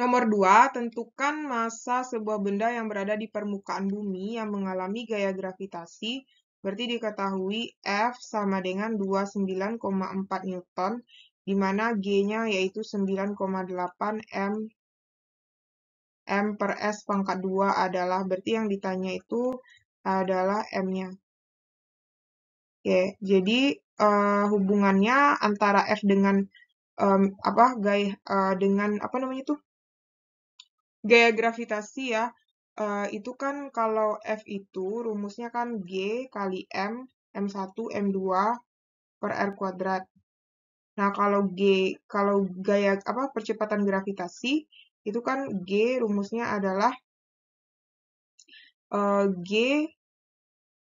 Nomor dua, tentukan massa sebuah benda yang berada di permukaan bumi yang mengalami gaya gravitasi, berarti diketahui F sama dengan 29,4 Newton, di mana G-nya yaitu 9,8 M M per S pangkat 2 adalah, berarti yang ditanya itu adalah M-nya. Oke, jadi uh, hubungannya antara F dengan um, apa gaya uh, dengan apa namanya tuh gaya gravitasi ya, uh, itu kan kalau F itu rumusnya kan G kali M, M1, M2 per R kuadrat. Nah, kalau G, kalau gaya apa percepatan gravitasi itu kan G rumusnya adalah uh, G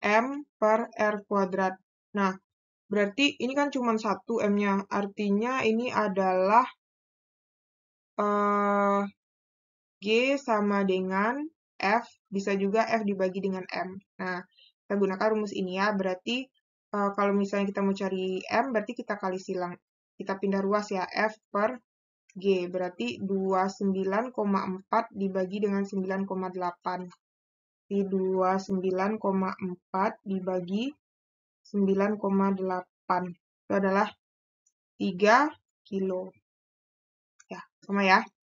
M per R kuadrat. Nah, berarti ini kan cuma satu M-nya, artinya ini adalah uh, G sama dengan F, bisa juga F dibagi dengan M. Nah, kita gunakan rumus ini ya, berarti uh, kalau misalnya kita mau cari M, berarti kita kali silang. Kita pindah ruas ya, F per G, berarti 29,4 dibagi dengan 9,8. Jadi 29,4 dibagi 9,8. Itu adalah 3 kilo. Ya, sama ya.